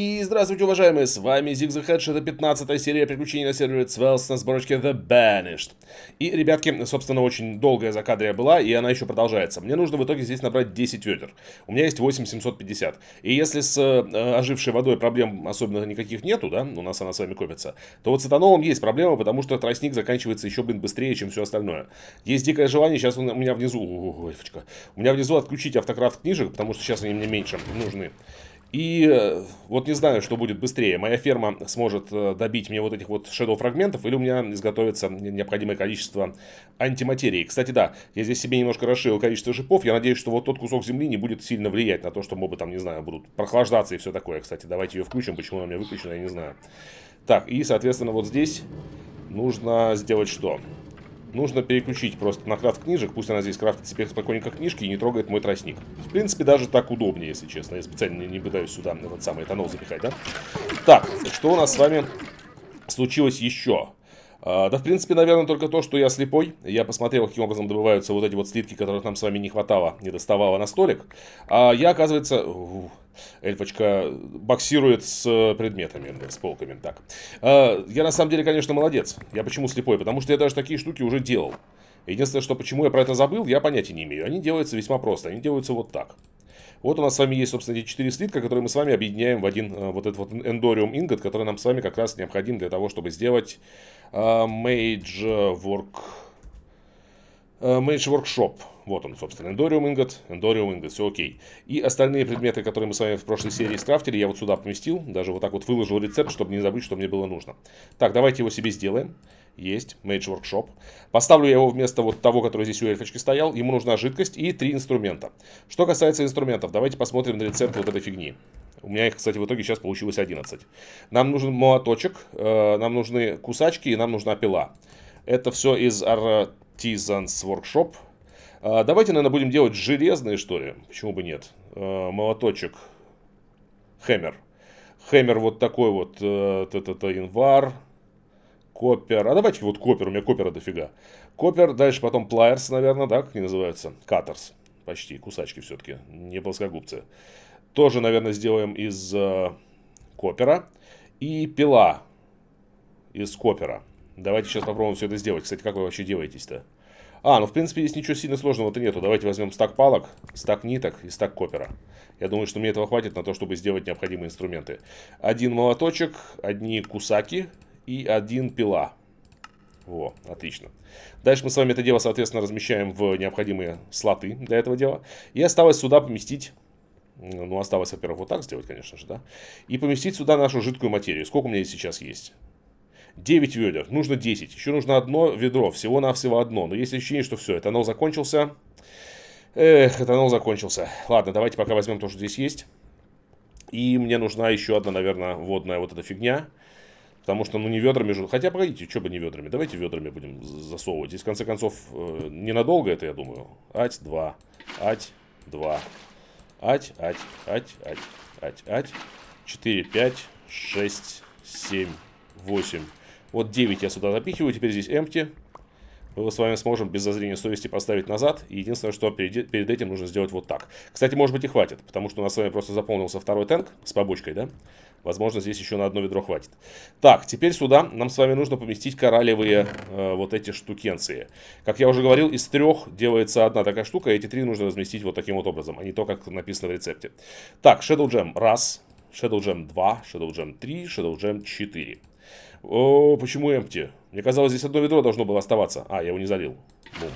И здравствуйте, уважаемые, с вами Зигзаг Хедж, это 15 серия приключений на сервере Цвелс на сборочке The Banished. И, ребятки, собственно, очень долгая закадрия была, и она еще продолжается. Мне нужно в итоге здесь набрать 10 ведер. У меня есть 8750. И если с э, ожившей водой проблем особенно никаких нету, да, у нас она с вами копится, то вот с этанолом есть проблема, потому что тростник заканчивается еще, блин, быстрее, чем все остальное. Есть дикое желание, сейчас у меня внизу, ой, у меня внизу отключить автокрафт книжек, потому что сейчас они мне меньше нужны. И э, вот не знаю, что будет быстрее. Моя ферма сможет э, добить мне вот этих вот шедоу-фрагментов, или у меня изготовится необходимое количество антиматерии. Кстати, да, я здесь себе немножко расширил количество шипов. Я надеюсь, что вот тот кусок земли не будет сильно влиять на то, что мобы там, не знаю, будут прохлаждаться и все такое. Кстати, давайте ее включим. Почему она у меня выключена, я не знаю. Так, и, соответственно, вот здесь нужно сделать что? Что? Нужно переключить просто на крафт книжек. Пусть она здесь крафтит себе спокойненько книжки и не трогает мой тростник. В принципе, даже так удобнее, если честно. Я специально не пытаюсь сюда этот самый этанол запихать, да? Так, что у нас с вами случилось еще? А, да, в принципе, наверное, только то, что я слепой. Я посмотрел, каким образом добываются вот эти вот слитки, которых нам с вами не хватало, не доставало на столик. А я, оказывается... эльфочка боксирует с э, предметами, э, с полками. Так. А, я на самом деле, конечно, молодец. Я почему слепой? Потому что я даже такие штуки уже делал. Единственное, что почему я про это забыл, я понятия не имею. Они делаются весьма просто. Они делаются вот так. Вот у нас с вами есть, собственно, эти четыре слитка, которые мы с вами объединяем в один э, вот этот вот эндориум ингот, который нам с вами как раз необходим для того, чтобы сделать мейдж ворк... Мейдж воркшоп. Вот он, собственно, Эндориум Ингот, Эндориум Ингот, все окей. И остальные предметы, которые мы с вами в прошлой серии скрафтили, я вот сюда поместил. Даже вот так вот выложил рецепт, чтобы не забыть, что мне было нужно. Так, давайте его себе сделаем. Есть, Mage Workshop. Поставлю я его вместо вот того, который здесь у эльфочки стоял. Ему нужна жидкость и три инструмента. Что касается инструментов, давайте посмотрим на рецепт вот этой фигни. У меня их, кстати, в итоге сейчас получилось 11. Нам нужен молоточек, э, нам нужны кусачки и нам нужна пила. Это все из Artisans Workshop. А, давайте, наверное, будем делать железные, что ли. Почему бы нет? А, молоточек. Хэмер. Хэмер вот такой вот. Э, это инвар. Копер. А давайте вот копер. У меня копера дофига. Копер. Дальше потом плайерс, наверное, да? Как они называются? Катерс. Почти. Кусачки все-таки. Не плоскогубцы. Тоже, наверное, сделаем из э, копера. И пила из копера. Давайте сейчас попробуем все это сделать. Кстати, как вы вообще делаетесь-то? А, ну в принципе здесь ничего сильно сложного-то нету. Давайте возьмем стак палок, стак ниток и стак копера. Я думаю, что мне этого хватит на то, чтобы сделать необходимые инструменты. Один молоточек, одни кусаки и один пила. Во, отлично. Дальше мы с вами это дело, соответственно, размещаем в необходимые слоты для этого дела. И осталось сюда поместить... Ну, осталось, во-первых, вот так сделать, конечно же, да. И поместить сюда нашу жидкую материю. Сколько у меня здесь сейчас есть? 9 ведер, нужно 10. Еще нужно одно ведро, всего-навсего одно. Но есть ощущение, что все, этанол закончился. Эх, этанол закончился. Ладно, давайте пока возьмем то, что здесь есть. И мне нужна еще одна, наверное, водная вот эта фигня. Потому что, ну, не ведрами же... Хотя, погодите, что бы не ведрами? Давайте ведрами будем засовывать. Здесь, в конце концов, э, ненадолго это, я думаю. Ать, два. Ать, два. Ать, ать, ать, ать, ать, ать. 4, 5, 6, 7, 8, вот 9 я сюда запихиваю, теперь здесь empty. Мы с вами сможем без зазрения совести поставить назад. единственное, что перед, перед этим нужно сделать вот так. Кстати, может быть и хватит, потому что у нас с вами просто заполнился второй танк с побочкой, да? Возможно, здесь еще на одно ведро хватит. Так, теперь сюда нам с вами нужно поместить кораллевые э, вот эти штукенции. Как я уже говорил, из трех делается одна такая штука. Эти три нужно разместить вот таким вот образом, а не то, как написано в рецепте. Так, Shadow Jam раз, Shadow Jam 2, Shadow Jam 3, Shadow Jam 4. О, почему empty? Мне казалось, здесь одно ведро должно было оставаться. А, я его не залил. Бум.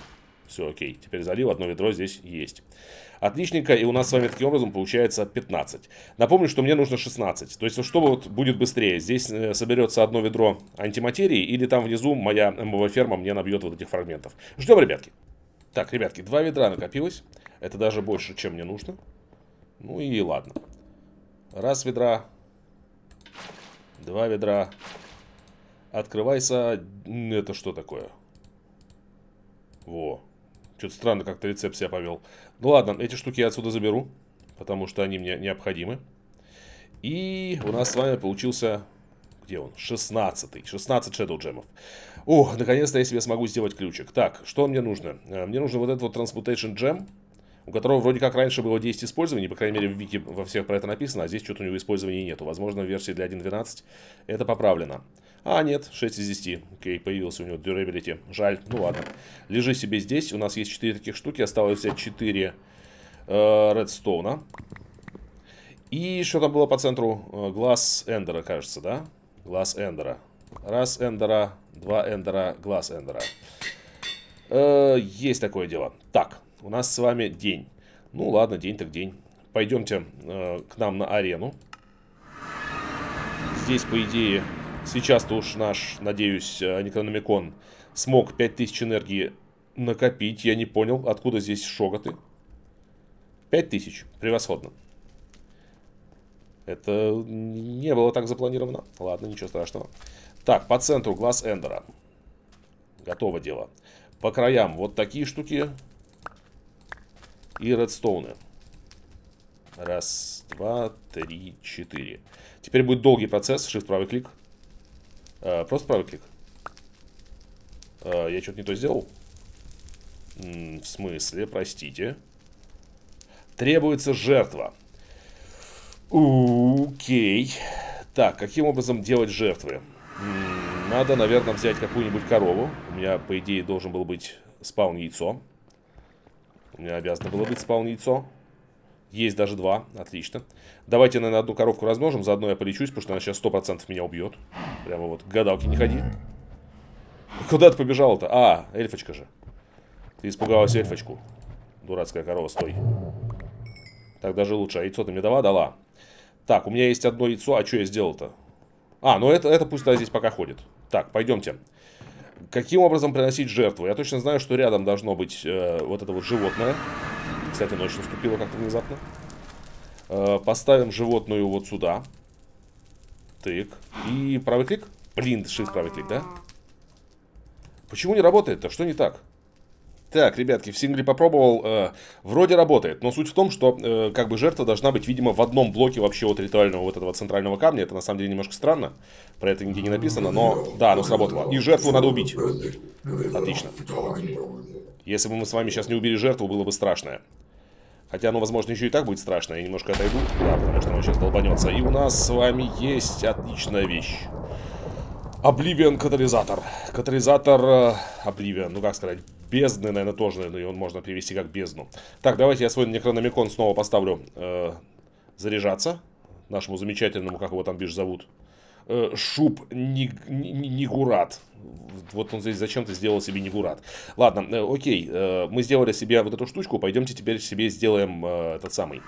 Все, окей. Теперь залил, одно ведро здесь есть. Отличненько, и у нас с вами таким образом получается 15. Напомню, что мне нужно 16. То есть, что вот будет быстрее? Здесь э, соберется одно ведро антиматерии, или там внизу моя МВ-ферма мне набьет вот этих фрагментов. Ждем, ребятки. Так, ребятки, два ведра накопилось. Это даже больше, чем мне нужно. Ну и ладно. Раз ведра. Два ведра. Открывайся... Это что такое? Во. Что-то странно как-то рецепт себя повел. Ну ладно, эти штуки я отсюда заберу. Потому что они мне необходимы. И у нас с вами получился... Где он? 16. 16 Shadow джемов. О, наконец-то я себе смогу сделать ключик. Так, что мне нужно? Э, мне нужен вот этот вот Transmutation Gem. У которого вроде как раньше было 10 использований, по крайней мере в вики во всех про это написано, а здесь что-то у него использования нету. Возможно, в версии для 1.12 это поправлено. А, нет, 6 из 10. Окей, появился у него durability. Жаль, ну ладно. Лежи себе здесь. У нас есть 4 таких штуки. Осталось взять 4 э, редстоуна. И что там было по центру? Глаз э, Эндера, кажется, да? Глаз Эндера. Раз Эндера, два Эндера, глаз Эндера. Э, есть такое дело. Так, у нас с вами день. Ну ладно, день так день. Пойдемте э, к нам на арену. Здесь, по идее, Сейчас-то уж наш, надеюсь, э, Некономикон смог 5000 энергии накопить. Я не понял, откуда здесь шоготы. 5000. Превосходно. Это не было так запланировано. Ладно, ничего страшного. Так, по центру глаз Эндера. Готово дело. По краям вот такие штуки. И редстоуны. Раз, два, три, четыре. Теперь будет долгий процесс. Shift правый клик. А, просто правый клик. А, я что-то не то сделал? М -м, в смысле, простите. Требуется жертва. Окей. Так, каким образом делать жертвы? М надо, наверное, взять какую-нибудь корову. У меня, по идее, должен был быть спаун яйцо. У меня обязано было быть спаун яйцо. Есть даже два, отлично. Давайте, наверное, одну коровку размножим, заодно я полечусь, потому что она сейчас 100% меня убьет. Прямо вот, гадалки не ходи. Куда ты побежал-то? А, эльфочка же. Ты испугалась эльфочку. Дурацкая корова, стой. Так даже лучше. А яйцо ты мне дала? Дала. Так, у меня есть одно яйцо. А что я сделал-то? А, ну это, это пусть она здесь пока ходит. Так, пойдемте. Каким образом приносить жертву? Я точно знаю, что рядом должно быть э, вот это вот животное. Кстати, ночь наступила как-то внезапно. Э, поставим животную вот сюда. Тык. И правый клик. Блин, shift правый клик, да? Почему не работает-то? Что не так? Так, ребятки, в сингле попробовал, э, вроде работает, но суть в том, что э, как бы жертва должна быть, видимо, в одном блоке вообще вот ритуального вот этого центрального камня. Это на самом деле немножко странно, про это нигде не написано, но да, оно сработало. И жертву надо убить. Отлично. Если бы мы с вами сейчас не убили жертву, было бы страшное. Хотя оно, ну, возможно, еще и так будет страшно. Я немножко отойду, да, потому что он сейчас долбанется. И у нас с вами есть отличная вещь. Обливион катализатор. Катализатор Обливион, э, ну как сказать, бездны, наверное, тоже, наверное, его можно привести как бездну. Так, давайте я свой некрономикон снова поставлю э, заряжаться. Нашему замечательному, как его там бишь зовут. Э, шуб Нигурат. Вот он здесь зачем-то сделал себе Нигурат. Ладно, э, окей, э, мы сделали себе вот эту штучку, пойдемте теперь себе сделаем этот самый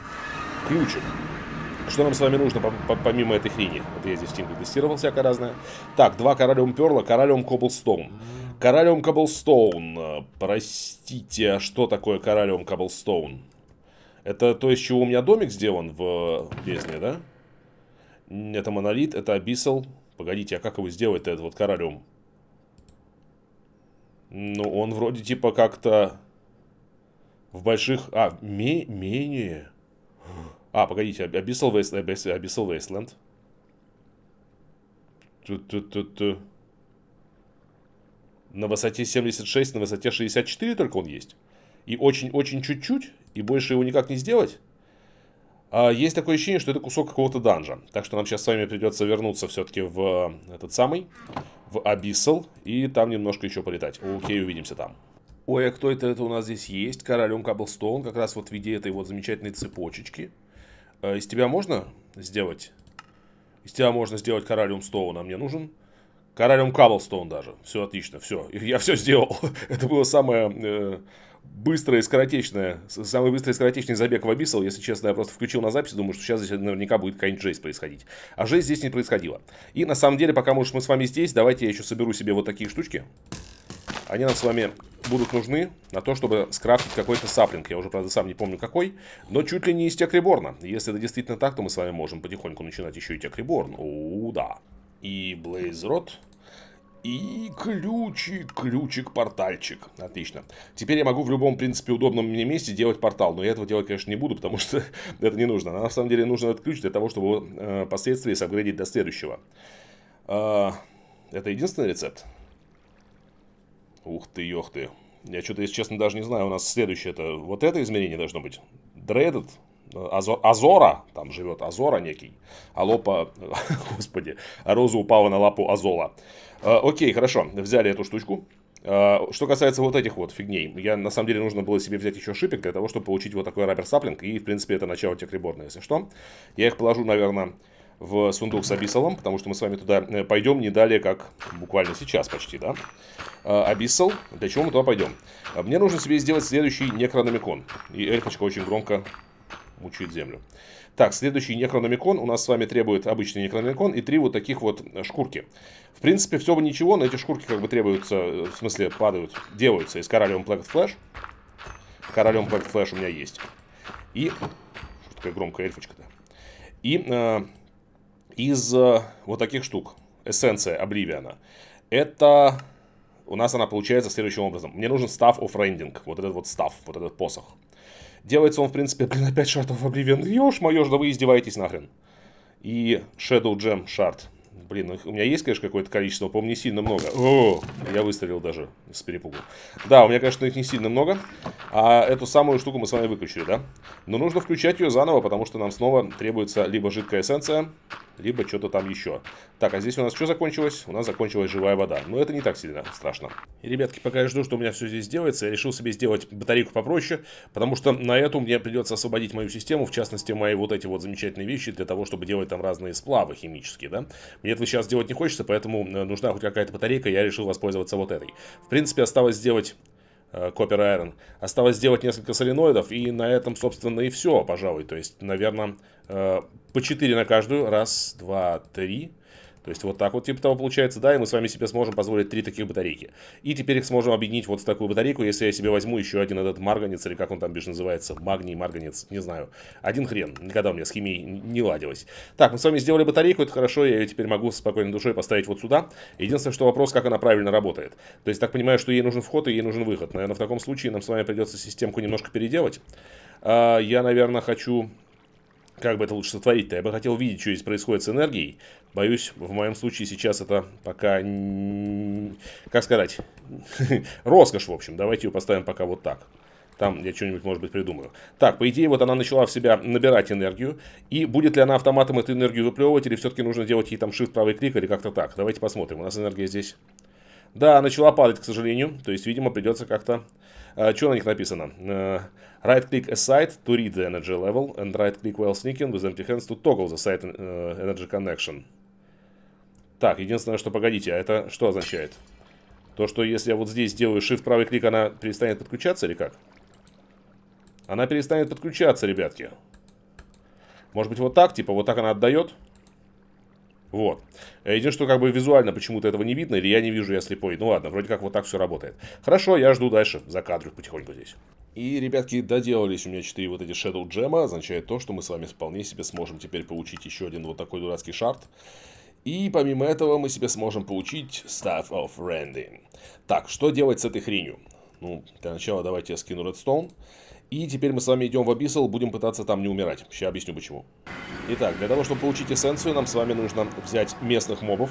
ключик. Что нам с вами нужно, помимо этой хрени? Вот я здесь в Тинге тестировал всякое разное. Так, два Королем Перла, Королем Коблстоун. Королем Коблстоун. Простите, а что такое Королем Коблстоун? Это то, из чего у меня домик сделан в бездне, да? Это монолит, это абиссал. Погодите, а как его сделать-то, этот вот королем? Ну, он вроде типа как-то в больших... А, ме менее... А, погодите, Abyssal Wasteland. Abyssal Wasteland. Ту -ту -ту -ту. На высоте 76, на высоте 64 только он есть. И очень-очень чуть-чуть, и больше его никак не сделать. А, есть такое ощущение, что это кусок какого-то данжа. Так что нам сейчас с вами придется вернуться все-таки в э, этот самый, в Абиссал, и там немножко еще полетать. Окей, увидимся там. Ой, а кто это, это у нас здесь есть? Королем Каблстоун, как раз вот в виде этой вот замечательной цепочечки. Э, из тебя можно сделать? Из тебя можно сделать Королем Стоун, мне нужен Королем Каблстоун даже. Все отлично, все. Я все сделал. это было самое... Э, быстрое и скоротечное, самый быстрый и скоротечный забег в Абиссал, если честно, я просто включил на запись, думаю, что сейчас здесь наверняка будет какая-нибудь жесть происходить. А жесть здесь не происходила. И на самом деле, пока может, мы с вами здесь, давайте я еще соберу себе вот такие штучки. Они нам с вами будут нужны на то, чтобы скрафтить какой-то саплинг. Я уже, правда, сам не помню какой, но чуть ли не из Текриборна. Если это действительно так, то мы с вами можем потихоньку начинать еще и Текриборн. О, да. И Блейзрот. Рот и ключик, ключик, портальчик. Отлично. Теперь я могу в любом, в принципе, удобном мне месте делать портал. Но я этого делать, конечно, не буду, потому что это не нужно. Нам, на самом деле, нужен этот ключ для того, чтобы э, впоследствии сапгрейдить до следующего. Э, это единственный рецепт? Ух ты, ёх ты. Я что-то, если честно, даже не знаю. У нас следующее это... Вот это изменение должно быть. Дредд? Азора, там живет Азора некий, а лопа, господи, роза упала на лапу Азола. Э, окей, хорошо, взяли эту штучку. Э, что касается вот этих вот фигней, я на самом деле нужно было себе взять еще шипик для того, чтобы получить вот такой рабер саплинг. И, в принципе, это начало текреборна, если что. Я их положу, наверное, в сундук с Абиссалом, потому что мы с вами туда э, пойдем не далее, как буквально сейчас почти, да? Абиссал, для чего мы туда пойдем? Мне нужно себе сделать следующий некрономикон. И эльфочка очень громко мучают землю. Так, следующий некрономикон у нас с вами требует обычный некрономикон и три вот таких вот э, шкурки. В принципе, все бы ничего, но эти шкурки как бы требуются, э, в смысле падают, делаются из Королем Black флэш. Королем Black флэш у меня есть. И... Что такая громкая эльфочка-то? И э, из э, вот таких штук. Эссенция Обливиана. Это у нас она получается следующим образом. Мне нужен став of рендинг, вот этот вот став, вот этот посох. Делается он, в принципе, блин, опять шартов в Обливион. Ёж моё, да вы издеваетесь нахрен. И Shadow Jam шарт. Блин, у меня есть, конечно, какое-то количество, по не сильно много. О, я выстрелил даже с перепугу. Да, у меня, конечно, их не сильно много. А эту самую штуку мы с вами выключили, да? Но нужно включать ее заново, потому что нам снова требуется либо жидкая эссенция, либо что-то там еще. Так, а здесь у нас что закончилось? У нас закончилась живая вода. Но это не так сильно страшно. ребятки, пока я жду, что у меня все здесь делается, я решил себе сделать батарейку попроще, потому что на эту мне придется освободить мою систему, в частности, мои вот эти вот замечательные вещи для того, чтобы делать там разные сплавы химические, да? Мне этого Битвы сейчас делать не хочется, поэтому э, нужна хоть какая-то батарейка, я решил воспользоваться вот этой. В принципе, осталось сделать Копер э, Айрон. Осталось сделать несколько соленоидов, и на этом, собственно, и все, пожалуй. То есть, наверное, э, по 4 на каждую. Раз, два, три. То есть вот так вот типа того получается, да, и мы с вами себе сможем позволить три таких батарейки. И теперь их сможем объединить вот в такую батарейку, если я себе возьму еще один этот марганец, или как он там бишь называется, магний, марганец, не знаю. Один хрен, никогда у меня с химией не ладилось. Так, мы с вами сделали батарейку, это хорошо, я ее теперь могу с спокойной душой поставить вот сюда. Единственное, что вопрос, как она правильно работает. То есть так понимаю, что ей нужен вход и ей нужен выход. Наверное, в таком случае нам с вами придется системку немножко переделать. А, я, наверное, хочу как бы это лучше сотворить-то? Я бы хотел увидеть, что здесь происходит с энергией. Боюсь, в моем случае сейчас это пока... Как сказать? Роскошь, в общем. Давайте ее поставим пока вот так. Там я что-нибудь, может быть, придумаю. Так, по идее, вот она начала в себя набирать энергию. И будет ли она автоматом эту энергию выплевывать, или все-таки нужно делать ей там shift правый клик, или как-то так. Давайте посмотрим. У нас энергия здесь да, начала падать, к сожалению. То есть, видимо, придется как-то... Э, что на них написано? Э, right click a site to read the energy level and right click while sneaking with empty hands to toggle the site э, energy connection. Так, единственное, что погодите, а это что означает? То, что если я вот здесь сделаю shift правый клик, она перестанет подключаться или как? Она перестанет подключаться, ребятки. Может быть вот так, типа вот так она отдает? Вот. Единственное, что как бы визуально почему-то этого не видно, или я не вижу, я слепой. Ну ладно, вроде как вот так все работает. Хорошо, я жду дальше, за закадрю потихоньку здесь. И, ребятки, доделались у меня 4 вот эти Shadow Джема. Означает то, что мы с вами вполне себе сможем теперь получить еще один вот такой дурацкий шарт. И помимо этого мы себе сможем получить Staff of Randy. Так, что делать с этой хренью? Ну, для начала давайте я скину Redstone. И теперь мы с вами идем в Abyssal, будем пытаться там не умирать. Сейчас объясню почему. Итак, для того, чтобы получить эссенцию, нам с вами нужно взять местных мобов.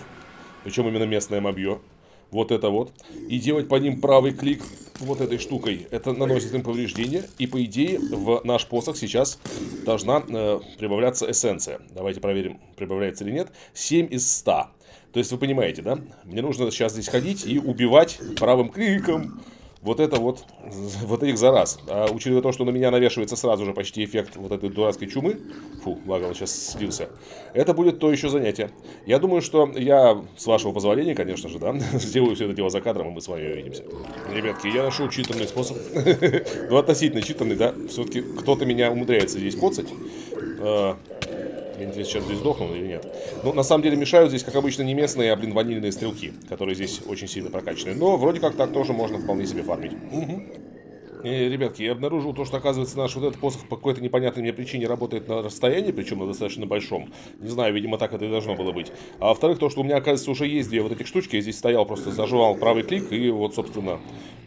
Причем именно местное мобье. Вот это вот. И делать по ним правый клик вот этой штукой. Это наносит им повреждение. И по идее в наш посох сейчас должна э, прибавляться эссенция. Давайте проверим, прибавляется или нет. 7 из 100. То есть вы понимаете, да? Мне нужно сейчас здесь ходить и убивать правым кликом вот это вот, вот этих зараз. А учитывая то, что на меня навешивается сразу же почти эффект вот этой дурацкой чумы, фу, лагал сейчас слился, это будет то еще занятие. Я думаю, что я, с вашего позволения, конечно же, да, сделаю все это дело за кадром, и мы с вами увидимся. Ребятки, я нашел читанный способ. Ну, относительно читанный, да, все-таки кто-то меня умудряется здесь коцать. А, Интересно, сейчас здесь сдохнут или нет. Но ну, на самом деле мешают здесь, как обычно, не местные, а, блин, ванильные стрелки, которые здесь очень сильно прокачаны. Но вроде как так тоже можно вполне себе фармить. Угу. И, ребятки, я обнаружил то, что, оказывается, наш вот этот посох по какой-то непонятной мне причине работает на расстоянии, причем на достаточно большом. Не знаю, видимо, так это и должно было быть. А во-вторых, то, что у меня, оказывается, уже есть две вот этих штучки. Я здесь стоял, просто зажевал правый клик, и вот, собственно,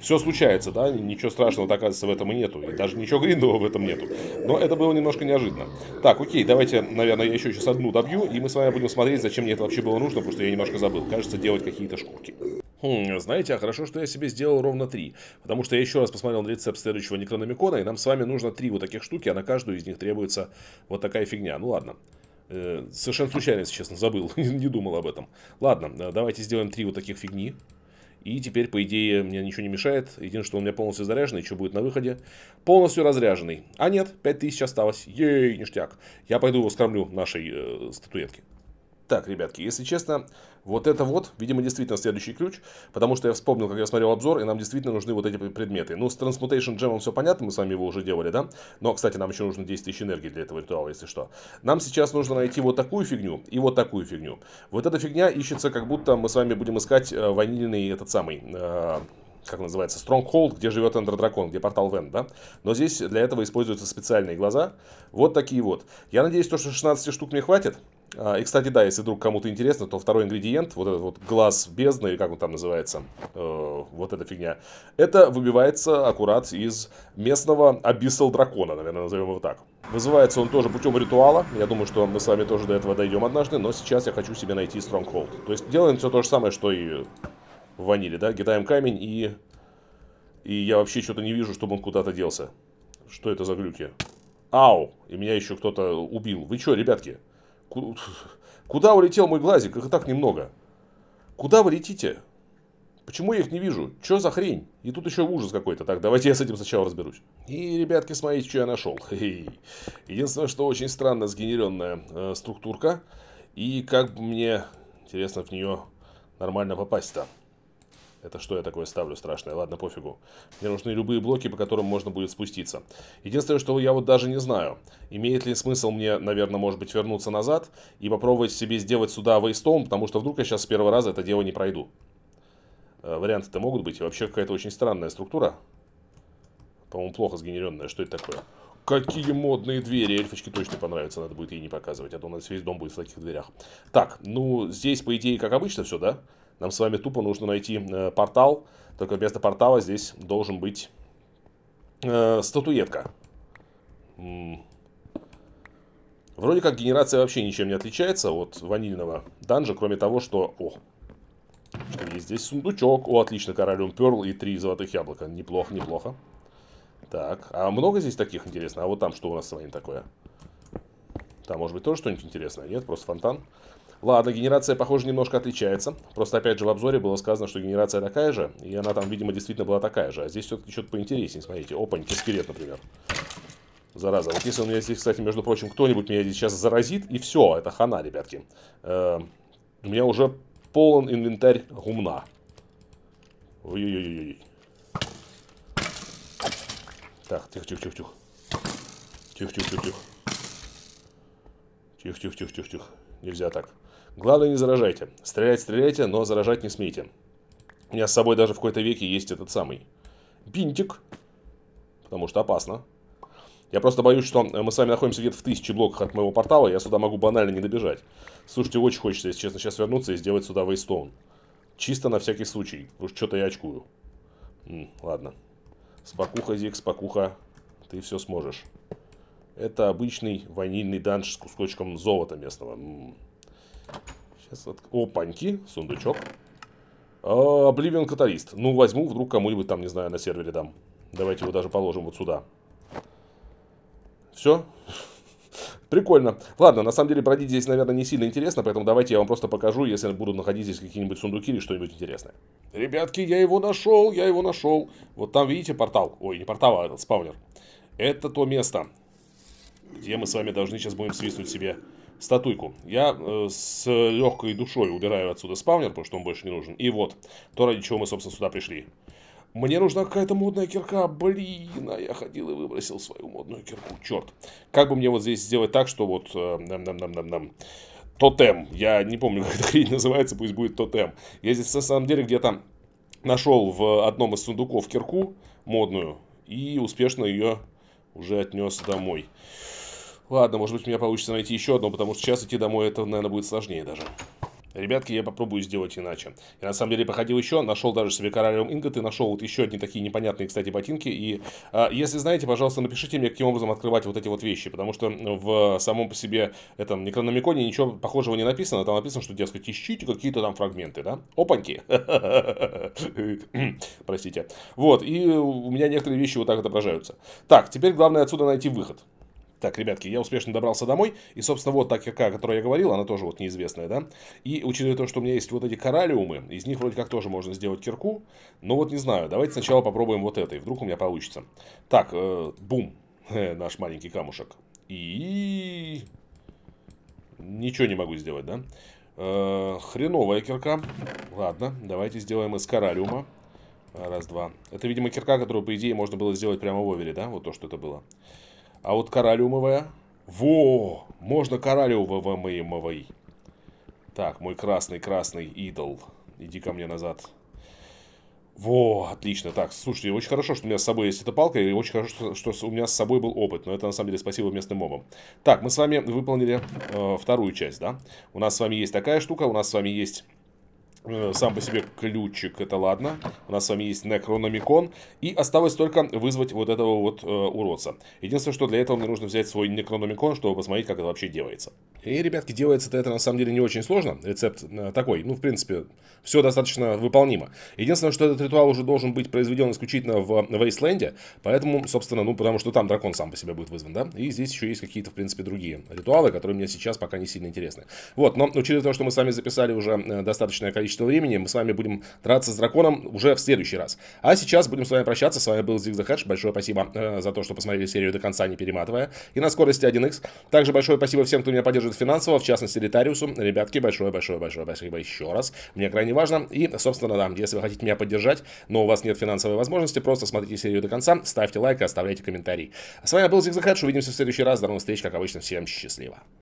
все случается, да? Ничего страшного, оказывается, в этом и нету. И даже ничего гриндового в этом нету. Но это было немножко неожиданно. Так, окей, давайте, наверное, я еще сейчас одну добью, и мы с вами будем смотреть, зачем мне это вообще было нужно, потому что я немножко забыл. Кажется, делать какие-то шкурки. Хм, знаете, а хорошо, что я себе сделал ровно три. Потому что я еще раз посмотрел на рецепт следующего Некрономикона, и нам с вами нужно три вот таких штуки, а на каждую из них требуется вот такая фигня. Ну ладно. Э, совершенно случайно, если честно, забыл, не думал об этом. Ладно, э, давайте сделаем три вот таких фигни. И теперь, по идее, мне ничего не мешает. Единственное, что он у меня полностью заряженный, что будет на выходе? Полностью разряженный. А нет, 5000 осталось. Ей, ништяк. Я пойду его скормлю нашей э, статуэтке. Так, ребятки, если честно, вот это вот, видимо, действительно следующий ключ, потому что я вспомнил, как я смотрел обзор, и нам действительно нужны вот эти предметы. Ну, с Transmutation Gem все понятно, мы с вами его уже делали, да? Но, кстати, нам еще нужно 10 тысяч энергии для этого ритуала, если что. Нам сейчас нужно найти вот такую фигню и вот такую фигню. Вот эта фигня ищется, как будто мы с вами будем искать э, ванильный этот самый... Э, как называется, Stronghold, где живет Эндер Дракон, где портал Вен, да? Но здесь для этого используются специальные глаза. Вот такие вот. Я надеюсь, то, что 16 штук мне хватит. А, и, кстати, да, если вдруг кому-то интересно, то второй ингредиент, вот этот вот глаз бездны, или как он там называется, э, вот эта фигня, это выбивается аккурат из местного Abyssal Дракона, наверное, назовем его так. Вызывается он тоже путем ритуала, я думаю, что мы с вами тоже до этого дойдем однажды, но сейчас я хочу себе найти Stronghold. То есть делаем все то же самое, что и в ваниле, да, кидаем камень и... И я вообще что-то не вижу, чтобы он куда-то делся. Что это за глюки? Ау! И меня еще кто-то убил. Вы что, ребятки? Куда улетел мой глазик? Их и так немного. Куда вы летите? Почему я их не вижу? Чё за хрень? И тут еще ужас какой-то. Так, давайте я с этим сначала разберусь. И, ребятки, смотрите, что я нашел. Единственное, что очень странно сгенеренная э, структурка. И как мне интересно в нее нормально попасть-то. Это что я такое ставлю страшное? Ладно, пофигу. Мне нужны любые блоки, по которым можно будет спуститься. Единственное, что я вот даже не знаю, имеет ли смысл мне, наверное, может быть, вернуться назад и попробовать себе сделать сюда вейстом, потому что вдруг я сейчас с первого раза это дело не пройду. Э, варианты-то могут быть. И вообще какая-то очень странная структура. По-моему, плохо сгенеренная. Что это такое? Какие модные двери. Эльфочки точно понравятся, Надо будет ей не показывать, а то у нас весь дом будет в таких дверях. Так, ну, здесь, по идее, как обычно все, да? Да. Нам с вами тупо нужно найти э, портал. Только вместо портала здесь должен быть э, статуэтка. М -м. Вроде как генерация вообще ничем не отличается от ванильного данжа, кроме того, что... О, что есть здесь сундучок. О, отлично, королем перл и три золотых яблока. Неплохо, неплохо. Так, а много здесь таких, интересно? А вот там что у нас с вами такое? Там, может быть, тоже что-нибудь интересное? Нет, просто фонтан. Ладно, генерация, похоже, немножко отличается. Просто, опять же, в обзоре было сказано, что генерация такая же, и она там, видимо, действительно была такая же. А здесь все-таки что-то поинтереснее, смотрите. Опаньки, скелет, например. Зараза. Вот если у меня здесь, кстати, между прочим, кто-нибудь меня здесь сейчас заразит, и все, это хана, ребятки. Э, у меня уже полон инвентарь гумна. Ой-ой-ой-ой. Так, тихо-тихо-тихо-тихо. Тихо-тихо-тихо-тихо. Тихо-тихо-тихо-тихо-тихо. Нельзя так. Главное, не заражайте. Стрелять стреляйте, но заражать не смейте. У меня с собой даже в какой-то веке есть этот самый бинтик. Потому что опасно. Я просто боюсь, что мы с вами находимся где-то в тысячи блоках от моего портала. Я сюда могу банально не добежать. Слушайте, очень хочется, если честно, сейчас вернуться и сделать сюда вейстоун. Чисто на всякий случай. Уж что-то я очкую. М, ладно. Спокуха, Зик, спокуха. Ты все сможешь. Это обычный ванильный данж с кусочком золота местного. М -м. Сейчас от... Опаньки, сундучок. Обливион а, каталист. Ну, возьму, вдруг кому-нибудь там, не знаю, на сервере дам. Давайте его даже положим вот сюда. Все? Прикольно. Ладно, на самом деле бродить здесь, наверное, не сильно интересно, поэтому давайте я вам просто покажу, если будут находить здесь какие-нибудь сундуки или что-нибудь интересное. Ребятки, я его нашел, я его нашел. Вот там, видите, портал? Ой, не портал, а спавнер. Это то место, где мы с вами должны сейчас будем свистнуть себе статуйку. Я э, с легкой душой убираю отсюда спавнер, потому что он больше не нужен. И вот, то, ради чего мы, собственно, сюда пришли. Мне нужна какая-то модная кирка. Блин, а я ходил и выбросил свою модную кирку. Черт. Как бы мне вот здесь сделать так, что вот... Э, нам, нам, нам, нам, Тотем. Я не помню, как это хрень называется, пусть будет тотем. Я здесь, на самом деле, где-то нашел в одном из сундуков кирку модную и успешно ее уже отнес домой. Ладно, может быть, у меня получится найти еще одно, потому что сейчас идти домой это, наверное, будет сложнее даже. Ребятки, я попробую сделать иначе. Я на самом деле походил еще, нашел даже себе кораллиум ингот и нашел вот еще одни такие непонятные, кстати, ботинки. И э, если знаете, пожалуйста, напишите мне, каким образом открывать вот эти вот вещи, потому что в самом по себе этом некрономиконе ничего похожего не написано. Там написано, что, дескать, ищите какие-то там фрагменты, да? Опаньки! Простите. Вот, и у меня некоторые вещи вот так отображаются. Так, теперь главное отсюда найти выход. Так, ребятки, я успешно добрался домой. И, собственно, вот та кирка, о которой я говорил, она тоже вот неизвестная, да? И учитывая то, что у меня есть вот эти коралиумы, из них вроде как тоже можно сделать кирку. Но вот не знаю, давайте сначала попробуем вот этой, вдруг у меня получится. Так, э, бум, наш маленький камушек. И... Ничего не могу сделать, да? Э, хреновая кирка. Ладно, давайте сделаем из коралиума. Раз, два. Это, видимо, кирка, которую, по идее, можно было сделать прямо в овере, да? Вот то, что это было. А вот кораллиумовая... Во! Можно кораллиумовой. Так, мой красный-красный идол. Иди ко мне назад. Во, отлично. Так, слушайте, очень хорошо, что у меня с собой есть эта палка, и очень хорошо, что, что у меня с собой был опыт. Но это, на самом деле, спасибо местным мобам. Так, мы с вами выполнили э, вторую часть, да? У нас с вами есть такая штука, у нас с вами есть Э, сам по себе ключик, это ладно. У нас с вами есть Некрономикон. И осталось только вызвать вот этого вот э, уродца. Единственное, что для этого мне нужно взять свой Некрономикон, чтобы посмотреть, как это вообще делается. И, ребятки, делается-то это на самом деле не очень сложно. Рецепт э, такой. Ну, в принципе, все достаточно выполнимо. Единственное, что этот ритуал уже должен быть произведен исключительно в Вейсленде. Поэтому, собственно, ну, потому что там дракон сам по себе будет вызван, да? И здесь еще есть какие-то, в принципе, другие ритуалы, которые мне сейчас пока не сильно интересны. Вот, но учитывая то, что мы с вами записали уже э, достаточное количество ограниченного времени. Мы с вами будем драться с драконом уже в следующий раз. А сейчас будем с вами прощаться. С вами был Зиг Хэш. Большое спасибо э, за то, что посмотрели серию до конца, не перематывая. И на скорости 1x. Также большое спасибо всем, кто меня поддерживает финансово, в частности Литариусу. Ребятки, большое-большое-большое спасибо еще раз. Мне крайне важно. И, собственно, да, если вы хотите меня поддержать, но у вас нет финансовой возможности, просто смотрите серию до конца, ставьте лайк и оставляйте комментарий. С вами был Зиг Хэш. Увидимся в следующий раз. До новых встреч, как обычно. Всем счастливо.